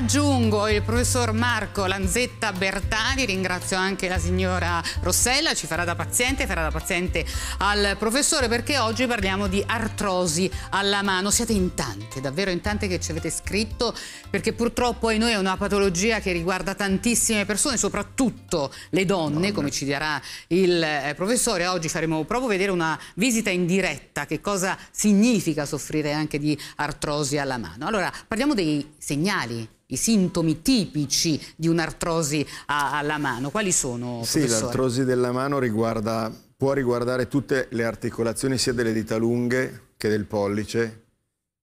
Aggiungo il professor Marco Lanzetta Bertani, ringrazio anche la signora Rossella, ci farà da paziente, farà da paziente al professore perché oggi parliamo di artrosi alla mano. Siete in tante, davvero in tante che ci avete scritto perché purtroppo ai noi è una patologia che riguarda tantissime persone, soprattutto le donne, donne. come ci dirà il eh, professore. Oggi faremo proprio vedere una visita in diretta, che cosa significa soffrire anche di artrosi alla mano. Allora, parliamo dei segnali i sintomi tipici di un'artrosi alla mano. Quali sono? Sì, l'artrosi della mano riguarda, può riguardare tutte le articolazioni sia delle dita lunghe che del pollice.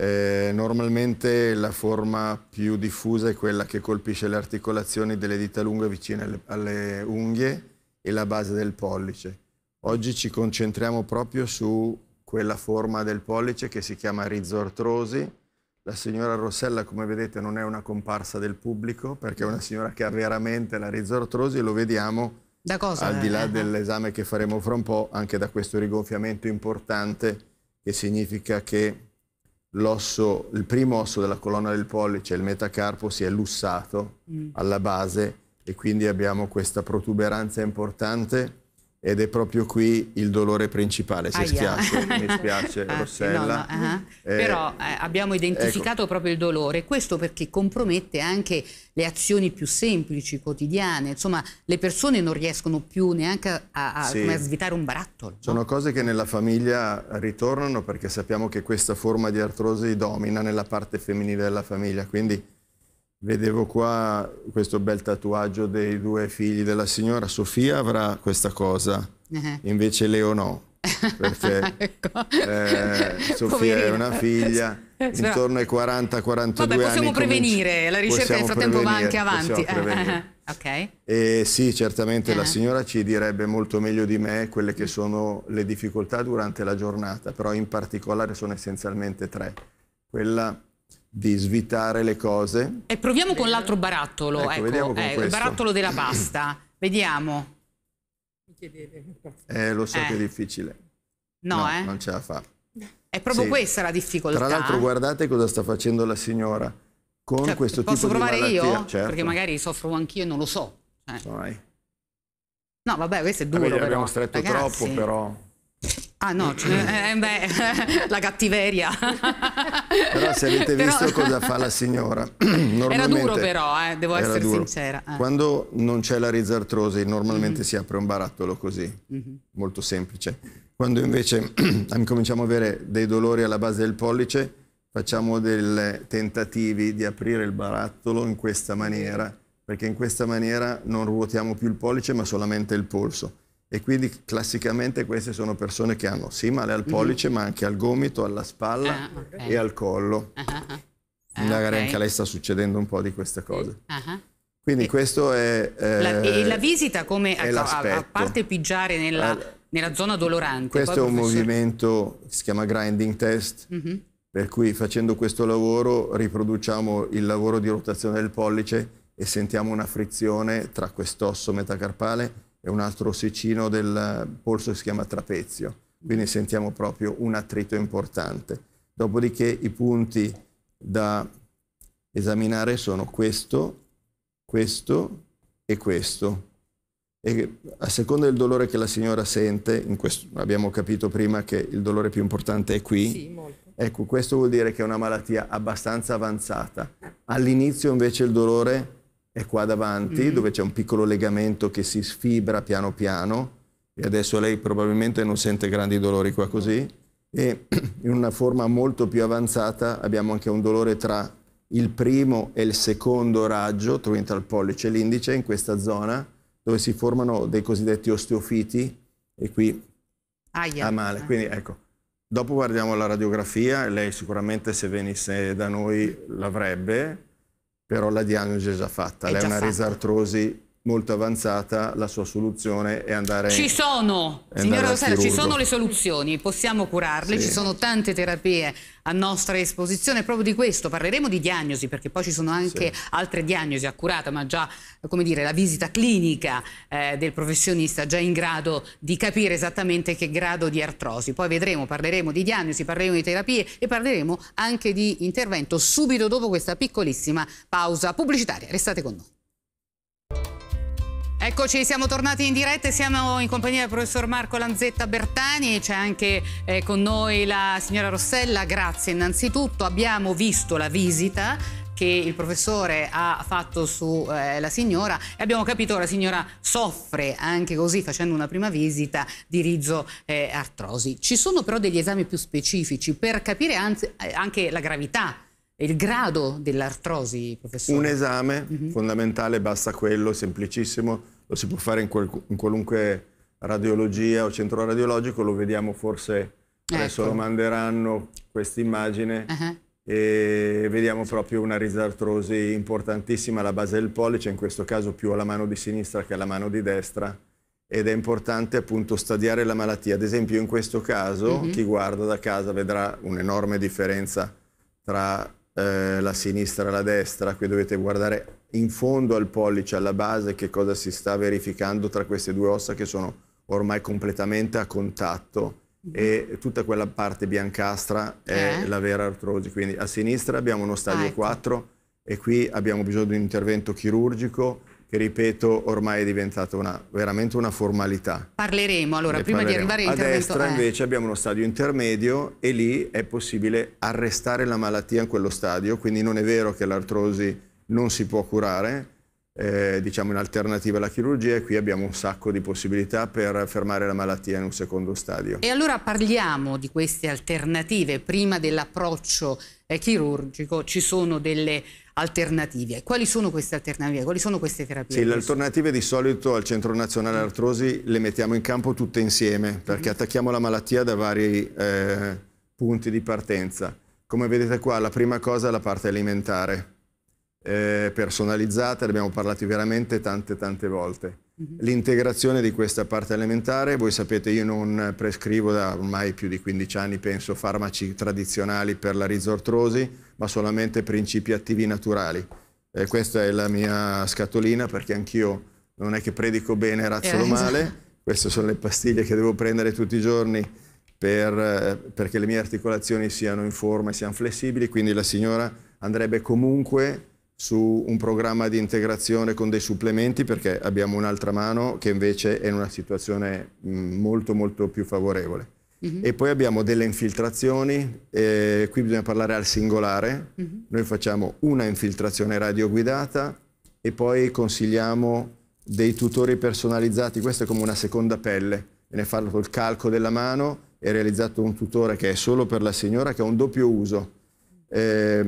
Eh, normalmente la forma più diffusa è quella che colpisce le articolazioni delle dita lunghe vicine alle, alle unghie e la base del pollice. Oggi ci concentriamo proprio su quella forma del pollice che si chiama rizoartrosi, la signora Rossella, come vedete, non è una comparsa del pubblico, perché è una signora che ha veramente la rizortrosi e lo vediamo al di là eh, eh. dell'esame che faremo fra un po', anche da questo rigonfiamento importante che significa che l'osso, il primo osso della colonna del pollice, il metacarpo, si è lussato mm. alla base e quindi abbiamo questa protuberanza importante ed è proprio qui il dolore principale, se schiaccio, mi spiace ah, Rossella. No, no, uh -huh. eh, Però eh, abbiamo identificato ecco. proprio il dolore, questo perché compromette anche le azioni più semplici, quotidiane, insomma le persone non riescono più neanche a, a, sì. a svitare un barattolo. Sono cose che nella famiglia ritornano perché sappiamo che questa forma di artrosi domina nella parte femminile della famiglia, quindi Vedevo qua questo bel tatuaggio dei due figli della signora. Sofia avrà questa cosa, eh. invece Leo no. Perché ecco. eh, Sofia Poverina. è una figlia, eh, intorno ai 40-42 anni. Possiamo prevenire, la ricerca nel frattempo va anche avanti. Eh, eh, okay. E sì, certamente uh -huh. la signora ci direbbe molto meglio di me quelle che sono le difficoltà durante la giornata, però in particolare sono essenzialmente tre. Quella di svitare le cose. E proviamo con l'altro barattolo, ecco, ecco eh, il barattolo della pasta. vediamo. Eh, lo so eh. che è eh. difficile. No, no eh? non ce la fa. È proprio sì. questa la difficoltà. Tra l'altro guardate cosa sta facendo la signora con cioè, questo tipo di Posso provare io? Certo. Perché magari soffro anch'io e non lo so. Eh. No, vabbè, questo è duro Vabbè, Abbiamo stretto Ragazzi. troppo però. Ah no, cioè, eh, beh, la cattiveria. però se avete visto però... cosa fa la signora, Era duro però, eh, devo essere duro. sincera. Eh. Quando non c'è la rizartrosi normalmente mm -hmm. si apre un barattolo così, mm -hmm. molto semplice. Quando invece cominciamo a avere dei dolori alla base del pollice, facciamo dei tentativi di aprire il barattolo in questa maniera, perché in questa maniera non ruotiamo più il pollice ma solamente il polso e quindi classicamente queste sono persone che hanno sì male al mhm. pollice mm. ma anche al gomito, alla spalla ah, okay. e al collo. Uh -huh. ah, Magari ah, ah. ah, okay. anche a lei sta succedendo un po' di queste cose. Uh -huh. Quindi e questo è... Eh, la, e la visita come... Ecco, a, a, parte pigiare nella, ah, nella zona dolorante. Questo poi, è un movimento che si chiama grinding test. Uh mhm. -huh. Per cui facendo questo lavoro riproduciamo il lavoro di rotazione del pollice e sentiamo una frizione tra quest'osso metacarpale e un altro ossicino del polso che si chiama trapezio, quindi sentiamo proprio un attrito importante. Dopodiché i punti da esaminare sono questo, questo e questo. E a seconda del dolore che la signora sente, questo, abbiamo capito prima che il dolore più importante è qui, sì, ecco questo vuol dire che è una malattia abbastanza avanzata. All'inizio invece il dolore è qua davanti, mm. dove c'è un piccolo legamento che si sfibra piano piano, e adesso lei probabilmente non sente grandi dolori qua così, e in una forma molto più avanzata abbiamo anche un dolore tra il primo e il secondo raggio, tra il pollice e l'indice, in questa zona, dove si formano dei cosiddetti osteofiti, e qui Aia. Ah, male. Quindi ecco, dopo guardiamo la radiografia, lei sicuramente se venisse da noi l'avrebbe, però la diagnosi è già fatta, è lei ha una fatta. risartrosi molto avanzata la sua soluzione è andare ci sono andare signora Rosario ci sono le soluzioni possiamo curarle sì. ci sono tante terapie a nostra esposizione proprio di questo parleremo di diagnosi perché poi ci sono anche sì. altre diagnosi accurate ma già come dire la visita clinica eh, del professionista già in grado di capire esattamente che grado di artrosi poi vedremo parleremo di diagnosi parleremo di terapie e parleremo anche di intervento subito dopo questa piccolissima pausa pubblicitaria restate con noi Eccoci, siamo tornati in diretta e siamo in compagnia del professor Marco Lanzetta Bertani, c'è anche eh, con noi la signora Rossella, grazie innanzitutto, abbiamo visto la visita che il professore ha fatto sulla eh, signora e abbiamo capito che la signora soffre anche così facendo una prima visita di rizzo eh, artrosi. Ci sono però degli esami più specifici per capire anzi, eh, anche la gravità il grado dell'artrosi, professore? Un esame mm -hmm. fondamentale, basta quello, semplicissimo, lo si può fare in, quel, in qualunque radiologia o centro radiologico, lo vediamo forse adesso lo ecco. manderanno questa immagine uh -huh. e vediamo proprio una risartrosi importantissima alla base del pollice, in questo caso più alla mano di sinistra che alla mano di destra ed è importante appunto stadiare la malattia. Ad esempio in questo caso uh mhm. -huh. chi guarda da casa vedrà un'enorme differenza tra eh, la sinistra, e la destra, qui dovete guardare in fondo al pollice, alla base, che cosa si sta verificando tra queste due ossa che sono ormai completamente a contatto e tutta quella parte biancastra è eh. la vera artrosi. Quindi a sinistra abbiamo uno stadio ah, ecco. 4 e qui abbiamo bisogno di un intervento chirurgico che ripeto ormai è diventata una, veramente una formalità. Parleremo allora, ne prima parleremo. di arrivare all'intervento. A destra eh. invece abbiamo uno stadio intermedio e lì è possibile arrestare la malattia in quello stadio, quindi non è vero che l'artrosi non si può curare, eh, diciamo in alternativa alla chirurgia e qui abbiamo un sacco di possibilità per fermare la malattia in un secondo stadio. E allora parliamo di queste alternative, prima dell'approccio eh, chirurgico ci sono delle alternative. Quali sono queste alternative? Quali sono queste terapie? Sì, le alternative di solito al Centro Nazionale Artrosi le mettiamo in campo tutte insieme perché mhm. attacchiamo la malattia da vari eh, punti di partenza. Come vedete qua, la prima cosa è la parte alimentare, eh, personalizzata, ne abbiamo parlato veramente tante tante volte. Mm-hmm. l'integrazione di questa parte alimentare. Voi sapete io non prescrivo da ormai più di 15 anni, penso, farmaci tradizionali per la risortrosi, ma solamente principi attivi naturali. Eh, questa è la mia scatolina perché anch'io non è che predico bene e razzolo eh, male. Esatto. Queste sono le pastiglie che devo prendere tutti i giorni per, eh, perché le mie articolazioni siano in forma e siano flessibili, quindi la signora andrebbe comunque su un programma di integrazione con dei supplementi perché abbiamo un'altra mano che invece è in una situazione molto molto più favorevole. Mm -hmm. E poi abbiamo delle infiltrazioni, eh, qui bisogna parlare al singolare, mm -hmm. noi facciamo una infiltrazione radioguidata e poi consigliamo dei tutori personalizzati, questa è come una seconda pelle, viene fatto il calco della mano, e realizzato un tutore che è solo per la signora, che ha un doppio uso. Eh,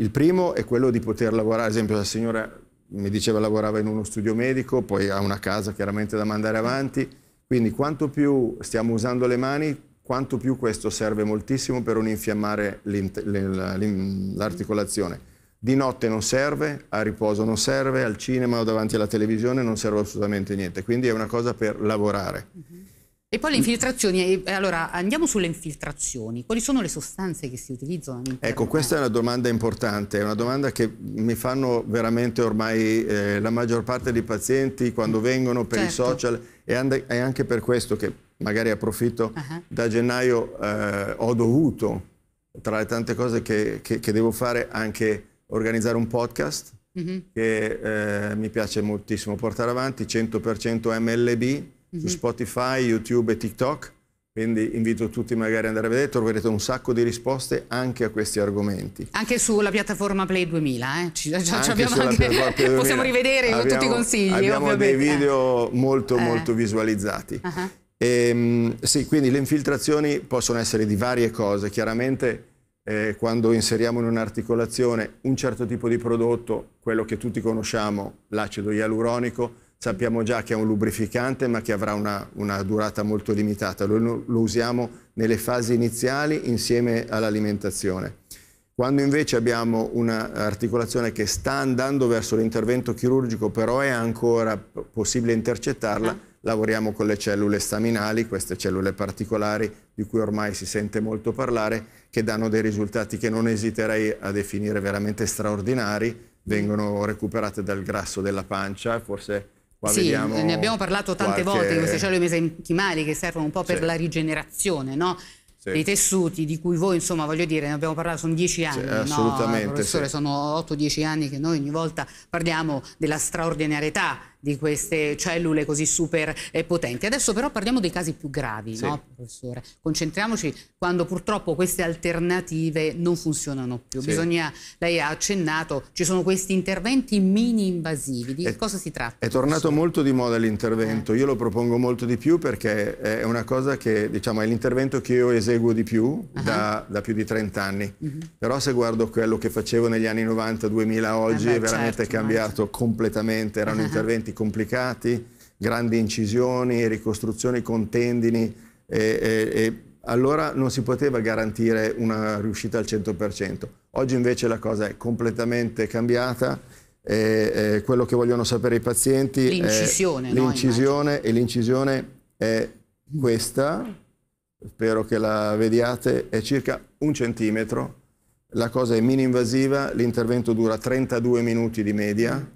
il primo è quello di poter lavorare, ad esempio la signora mi diceva lavorava in uno studio medico, poi ha una casa chiaramente da mandare avanti, quindi quanto più stiamo usando le mani, quanto più questo serve moltissimo per non infiammare l'articolazione. Di notte non serve, a riposo non serve, al cinema o davanti alla televisione non serve assolutamente niente, quindi è una cosa per lavorare. Mm-hmm. E poi le infiltrazioni, allora andiamo sulle infiltrazioni, quali sono le sostanze che si utilizzano? Ecco, questa è una domanda importante, è una domanda che mi fanno veramente ormai eh, la maggior parte dei pazienti quando mm. vengono per certo. i social e, e anche per questo che magari approfitto, uh -huh. da gennaio eh, ho dovuto, tra le tante cose che, che, che devo fare, anche organizzare un podcast uh mm-hmm. -huh. che eh, mi piace moltissimo portare avanti, 100% MLB mm -hmm. su mhm. Spotify, YouTube e TikTok, quindi invito tutti magari ad andare a vedere, troverete un sacco di risposte anche a questi argomenti. Anche sulla piattaforma Play 2000, eh? Ci, abbiamo anche anche, possiamo rivedere abbiamo, tutti i consigli. Abbiamo ovviamente. dei video molto eh. molto visualizzati. Uh -huh. e, ehm, sì, quindi le infiltrazioni possono essere di varie cose, chiaramente... Eh, quando inseriamo in un'articolazione un certo tipo di prodotto, quello che tutti conosciamo, l'acido ialuronico, sappiamo già che è un lubrificante ma che avrà una, una durata molto limitata, lo, lo, usiamo nelle fasi iniziali insieme all'alimentazione. Quando invece abbiamo un'articolazione che sta andando verso l'intervento chirurgico però è ancora possibile intercettarla, ah. lavoriamo con le cellule staminali, queste cellule particolari di cui ormai si sente molto parlare, che danno dei risultati che non esiterei a definire veramente straordinari, vengono recuperate dal grasso della pancia, forse Qua sì, ne abbiamo parlato tante qualche... volte di queste cellule mesenchimali che servono un po' per sì. la rigenerazione, no? Sì. dei tessuti di cui voi, insomma, voglio dire, ne abbiamo parlato, sono dieci anni, sì, assolutamente, no, professore, sì. sono 8-10 anni che noi ogni volta parliamo della straordinarietà di queste cellule così super eh, potenti. Adesso però parliamo dei casi più gravi, sì. no, professore? Concentriamoci quando purtroppo queste alternative non funzionano più. Sì. Bisogna, lei ha accennato, ci sono questi interventi mini-invasivi. Di è, cosa si tratta? È tornato professore? molto di moda l'intervento. Eh. Io lo propongo molto di più perché è una cosa che, diciamo, è l'intervento che io eseguo di più uh ah. -huh. da, da, più di 30 anni. Uh mhm. -huh. Però se guardo quello che facevo negli anni 90, 2000, oggi eh beh, è veramente certo, cambiato ma... completamente. Erano uh ah. -huh. interventi interventi complicati, grandi incisioni, ricostruzioni con tendini e, e, e allora non si poteva garantire una riuscita al 100%. Oggi invece la cosa è completamente cambiata. Eh, eh, quello che vogliono sapere i pazienti l'incisione, è l'incisione no, e l'incisione è questa, spero che la vediate, è circa un centimetro, la cosa è mini invasiva, l'intervento dura 32 minuti di media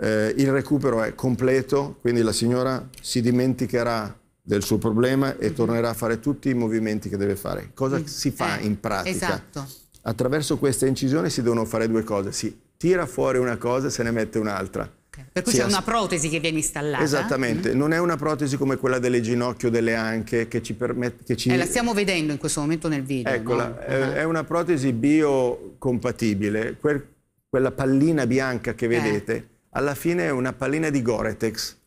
eh, il recupero è completo, quindi la signora si dimenticherà del suo problema e mhm. tornerà a fare tutti i movimenti che deve fare. Cosa si fa eh, in pratica? Esatto. Attraverso questa incisione si devono fare due cose, si tira fuori una cosa e se ne mette un'altra. Okay. Per cui c'è una protesi che viene installata. Esattamente, mm. non è una protesi come quella delle ginocchia o delle anche che ci permette... Che ci... Eh, la stiamo vedendo in questo momento nel video. Eccola, no? è, uh eh, -huh. Ah. è una protesi biocompatibile, que quella pallina bianca che eh. vedete alla fine è una pallina di Goretex.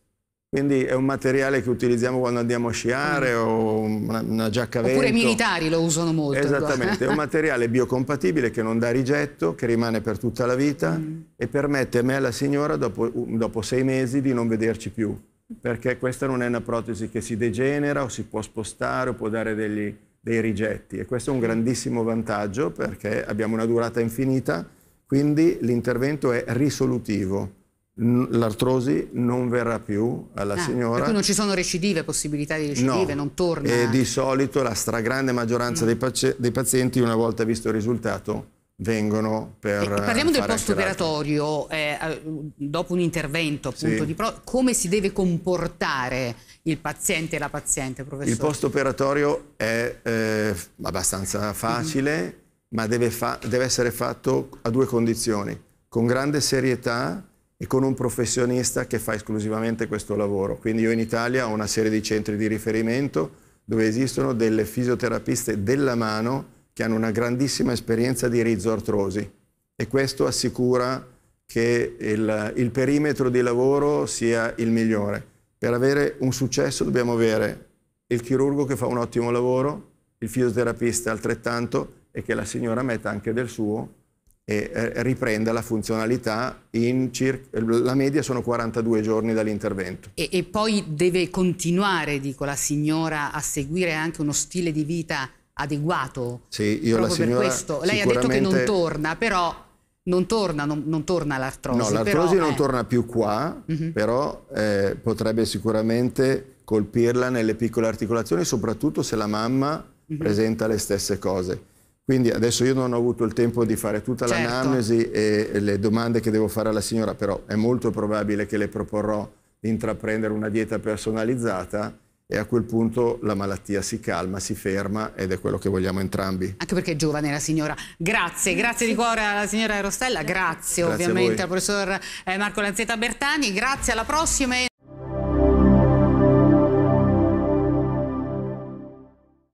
Quindi è un materiale che utilizziamo quando andiamo a sciare mm. o una, una giacca Oppure vento. Oppure i militari lo usano molto. Esattamente, è un materiale biocompatibile che non dà rigetto, che rimane per tutta la vita mm. e permette a me e alla signora dopo, dopo sei mesi di non vederci più. Perché questa non è una protesi che si degenera o si può spostare o può dare degli, dei rigetti. E questo è un grandissimo vantaggio perché abbiamo una durata infinita, quindi l'intervento è risolutivo l'artrosi non verrà più alla ah, signora. Per cui non ci sono recidive, possibilità di recidive, no. non torna. E di solito la stragrande maggioranza mm. dei, dei, pazienti, una volta visto il risultato, vengono per... E ecco, parliamo eh, del post-operatorio, eh, eh, dopo un intervento appunto, sì. di come si deve comportare il paziente e la paziente, professore? Il post-operatorio è eh, abbastanza mm-hmm. facile, mm. ma deve, fa deve essere fatto a due condizioni, con grande serietà e con un professionista che fa esclusivamente questo lavoro. Quindi io in Italia ho una serie di centri di riferimento dove esistono delle fisioterapiste della mano che hanno una grandissima esperienza di rizoartrosi e questo assicura che il, il perimetro di lavoro sia il migliore. Per avere un successo dobbiamo avere il chirurgo che fa un ottimo lavoro, il fisioterapista altrettanto e che la signora metta anche del suo e eh, riprenda la funzionalità in circa, la media sono 42 giorni dall'intervento. E, e, poi deve continuare, dico, la signora a seguire anche uno stile di vita adeguato. Sì, io la signora Lei ha detto che non torna, però non torna, non, non torna l'artrosi. No, l'artrosi non eh... torna più qua, uh mhm. -huh. però eh, potrebbe sicuramente colpirla nelle piccole articolazioni, soprattutto se la mamma uh mhm. -huh. presenta le stesse cose quindi adesso io non ho avuto il tempo di fare tutta certo. l'analisi e le domande che devo fare alla signora, però è molto probabile che le proporrò di intraprendere una dieta personalizzata e a quel punto la malattia si calma, si ferma ed è quello che vogliamo entrambi. Anche perché è giovane la signora. Grazie, grazie, grazie di cuore alla signora Rostella, grazie, grazie ovviamente al professor eh, Marco Lanzetta Bertani, grazie alla prossima.